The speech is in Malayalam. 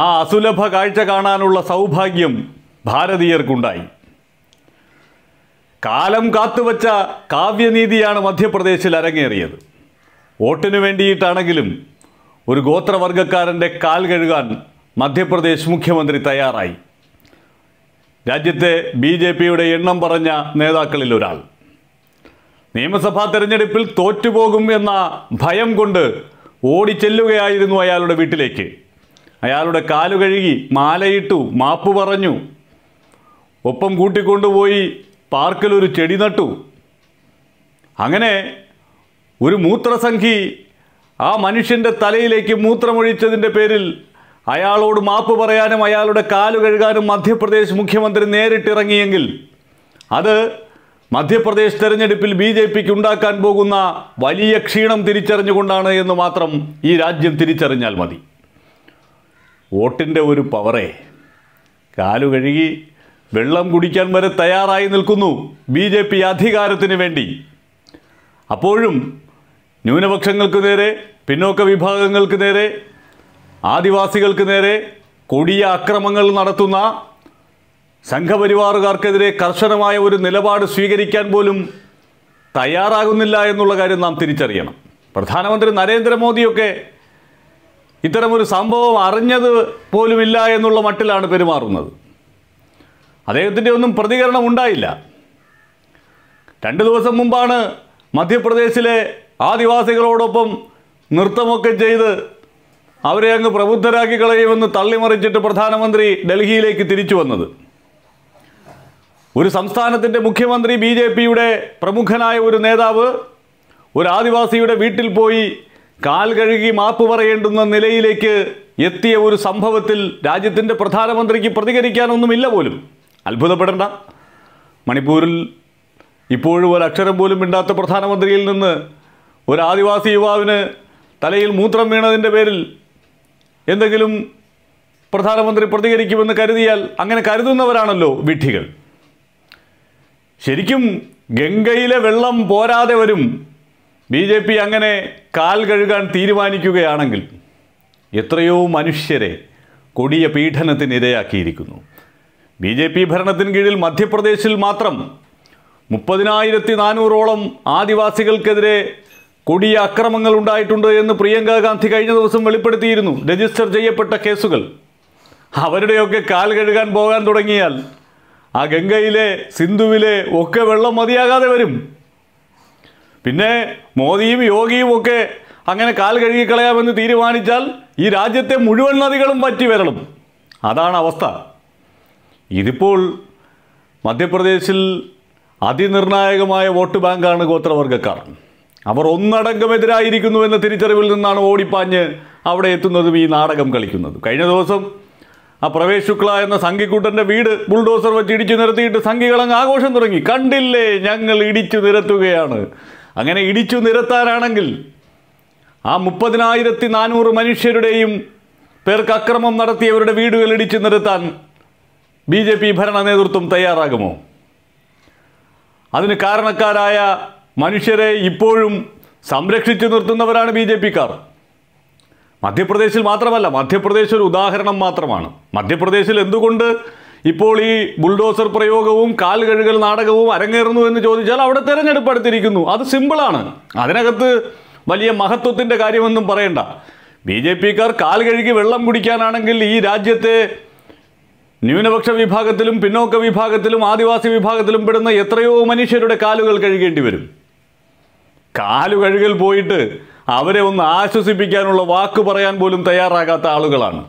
ആ അസുലഭ കാഴ്ച കാണാനുള്ള സൗഭാഗ്യം ഭാരതീയർക്കുണ്ടായി കാലം കാത്തുവച്ച കാവ്യനീതിയാണ് മധ്യപ്രദേശിൽ അരങ്ങേറിയത് വോട്ടിനു വേണ്ടിയിട്ടാണെങ്കിലും ഒരു ഗോത്രവർഗക്കാരൻ്റെ കാൽ കഴുകാൻ മധ്യപ്രദേശ് മുഖ്യമന്ത്രി തയ്യാറായി രാജ്യത്തെ ബി ജെ പിയുടെ എണ്ണം പറഞ്ഞ നേതാക്കളിൽ ഒരാൾ നിയമസഭാ തെരഞ്ഞെടുപ്പിൽ തോറ്റുപോകും എന്ന ഭയം കൊണ്ട് ഓടിച്ചെല്ലുകയായിരുന്നു അയാളുടെ വീട്ടിലേക്ക് അയാളുടെ കാലു കഴുകി മാലയിട്ടു മാപ്പ് പറഞ്ഞു ഒപ്പം കൂട്ടിക്കൊണ്ടുപോയി പാർക്കിലൊരു ചെടി നട്ടു അങ്ങനെ ഒരു മൂത്രസംഖി ആ മനുഷ്യൻ്റെ തലയിലേക്ക് മൂത്രമൊഴിച്ചതിൻ്റെ പേരിൽ അയാളോട് മാപ്പ് പറയാനും അയാളുടെ കാലു കഴുകാനും മധ്യപ്രദേശ് മുഖ്യമന്ത്രി നേരിട്ടിറങ്ങിയെങ്കിൽ അത് മധ്യപ്രദേശ് തെരഞ്ഞെടുപ്പിൽ ബി ജെ പിക്ക് ഉണ്ടാക്കാൻ പോകുന്ന വലിയ ക്ഷീണം തിരിച്ചറിഞ്ഞുകൊണ്ടാണ് എന്ന് മാത്രം ഈ രാജ്യം തിരിച്ചറിഞ്ഞാൽ മതി വോട്ടിൻ്റെ ഒരു പവറേ കാലു കഴുകി വെള്ളം കുടിക്കാൻ വരെ തയ്യാറായി നിൽക്കുന്നു ബി ജെ പി അധികാരത്തിന് വേണ്ടി അപ്പോഴും ന്യൂനപക്ഷങ്ങൾക്ക് നേരെ പിന്നോക്ക വിഭാഗങ്ങൾക്ക് നേരെ ആദിവാസികൾക്ക് നേരെ കൊടിയ അക്രമങ്ങൾ നടത്തുന്ന സംഘപരിവാറുകാർക്കെതിരെ കർശനമായ ഒരു നിലപാട് സ്വീകരിക്കാൻ പോലും തയ്യാറാകുന്നില്ല എന്നുള്ള കാര്യം നാം തിരിച്ചറിയണം പ്രധാനമന്ത്രി നരേന്ദ്രമോദിയൊക്കെ ഇത്തരമൊരു സംഭവം അറിഞ്ഞത് പോലുമില്ല എന്നുള്ള മട്ടിലാണ് പെരുമാറുന്നത് അദ്ദേഹത്തിൻ്റെ ഒന്നും പ്രതികരണം ഉണ്ടായില്ല രണ്ട് ദിവസം മുമ്പാണ് മധ്യപ്രദേശിലെ ആദിവാസികളോടൊപ്പം നൃത്തമൊക്കെ ചെയ്ത് അവരെ അങ്ങ് പ്രബുദ്ധരാക്കി കളയുമെന്ന് തള്ളിമറിച്ചിട്ട് പ്രധാനമന്ത്രി ഡൽഹിയിലേക്ക് തിരിച്ചു വന്നത് ഒരു സംസ്ഥാനത്തിൻ്റെ മുഖ്യമന്ത്രി ബി പ്രമുഖനായ ഒരു നേതാവ് ഒരു ആദിവാസിയുടെ വീട്ടിൽ പോയി കാൽ കഴുകി മാപ്പ് പറയേണ്ടുന്ന നിലയിലേക്ക് എത്തിയ ഒരു സംഭവത്തിൽ രാജ്യത്തിൻ്റെ പ്രധാനമന്ത്രിക്ക് പ്രതികരിക്കാനൊന്നുമില്ല പോലും അത്ഭുതപ്പെടേണ്ട മണിപ്പൂരിൽ ഇപ്പോഴും ഒരു അക്ഷരം പോലും മിണ്ടാത്ത പ്രധാനമന്ത്രിയിൽ നിന്ന് ഒരു ആദിവാസി യുവാവിന് തലയിൽ മൂത്രം വീണതിൻ്റെ പേരിൽ എന്തെങ്കിലും പ്രധാനമന്ത്രി പ്രതികരിക്കുമെന്ന് കരുതിയാൽ അങ്ങനെ കരുതുന്നവരാണല്ലോ വിഡ്ഢികൾ ശരിക്കും ഗംഗയിലെ വെള്ളം പോരാതെ വരും ബി ജെ പി അങ്ങനെ കാൽ കഴുകാൻ തീരുമാനിക്കുകയാണെങ്കിൽ എത്രയോ മനുഷ്യരെ കൊടിയ പീഡനത്തിനിരയാക്കിയിരിക്കുന്നു ബി ജെ പി ഭരണത്തിന് കീഴിൽ മധ്യപ്രദേശിൽ മാത്രം മുപ്പതിനായിരത്തി നാനൂറോളം ആദിവാസികൾക്കെതിരെ കൊടിയ അക്രമങ്ങൾ ഉണ്ടായിട്ടുണ്ട് എന്ന് പ്രിയങ്ക ഗാന്ധി കഴിഞ്ഞ ദിവസം വെളിപ്പെടുത്തിയിരുന്നു രജിസ്റ്റർ ചെയ്യപ്പെട്ട കേസുകൾ അവരുടെയൊക്കെ കാൽ കഴുകാൻ പോകാൻ തുടങ്ങിയാൽ ആ ഗംഗയിലെ സിന്ധുവിലെ ഒക്കെ വെള്ളം മതിയാകാതെ വരും പിന്നെ മോദിയും യോഗിയും ഒക്കെ അങ്ങനെ കാൽ കഴുകിക്കളയാമെന്ന് തീരുമാനിച്ചാൽ ഈ രാജ്യത്തെ മുഴുവൻ നദികളും പറ്റി വരളും അതാണ് അവസ്ഥ ഇതിപ്പോൾ മധ്യപ്രദേശിൽ അതിനിർണായകമായ വോട്ട് ബാങ്കാണ് ഗോത്രവർഗ്ഗക്കാർ അവർ ഒന്നടങ്കമെതിരായിരിക്കുന്നു എന്ന തിരിച്ചറിവിൽ നിന്നാണ് ഓടിപ്പാഞ്ഞ് അവിടെ എത്തുന്നതും ഈ നാടകം കളിക്കുന്നത് കഴിഞ്ഞ ദിവസം ആ പ്രവേശ് ശുക്ല എന്ന സംഘിക്കൂട്ടൻ്റെ വീട് ബുൾഡോസർ വെച്ച് ഇടിച്ചു നിരത്തിയിട്ട് സംഘികളങ്ങ് ആഘോഷം തുടങ്ങി കണ്ടില്ലേ ഞങ്ങൾ ഇടിച്ചു നിരത്തുകയാണ് അങ്ങനെ ഇടിച്ചു നിരത്താനാണെങ്കിൽ ആ മുപ്പതിനായിരത്തി നാനൂറ് മനുഷ്യരുടെയും പേർക്ക് അക്രമം നടത്തിയവരുടെ വീടുകൾ ഇടിച്ചു നിരത്താൻ ബി ജെ പി ഭരണ നേതൃത്വം തയ്യാറാകുമോ അതിന് കാരണക്കാരായ മനുഷ്യരെ ഇപ്പോഴും സംരക്ഷിച്ചു നിർത്തുന്നവരാണ് ബി ജെ പിക്കാർ മധ്യപ്രദേശിൽ മാത്രമല്ല മധ്യപ്രദേശ് ഒരു ഉദാഹരണം മാത്രമാണ് മധ്യപ്രദേശിൽ എന്തുകൊണ്ട് ഇപ്പോൾ ഈ ബുൾഡോസർ പ്രയോഗവും കാൽ കഴുകൽ നാടകവും അരങ്ങേറുന്നു എന്ന് ചോദിച്ചാൽ അവിടെ തെരഞ്ഞെടുപ്പ് അടുത്തിരിക്കുന്നു അത് സിമ്പിളാണ് അതിനകത്ത് വലിയ മഹത്വത്തിൻ്റെ കാര്യമൊന്നും പറയണ്ട ബി ജെ പിക്കാർ കാൽ കഴുകി വെള്ളം കുടിക്കാനാണെങ്കിൽ ഈ രാജ്യത്തെ ന്യൂനപക്ഷ വിഭാഗത്തിലും പിന്നോക്ക വിഭാഗത്തിലും ആദിവാസി വിഭാഗത്തിലും പെടുന്ന എത്രയോ മനുഷ്യരുടെ കാലുകൾ കഴുകേണ്ടി വരും കാലു കഴുകൽ പോയിട്ട് അവരെ ഒന്ന് ആശ്വസിപ്പിക്കാനുള്ള വാക്ക് പറയാൻ പോലും തയ്യാറാകാത്ത ആളുകളാണ്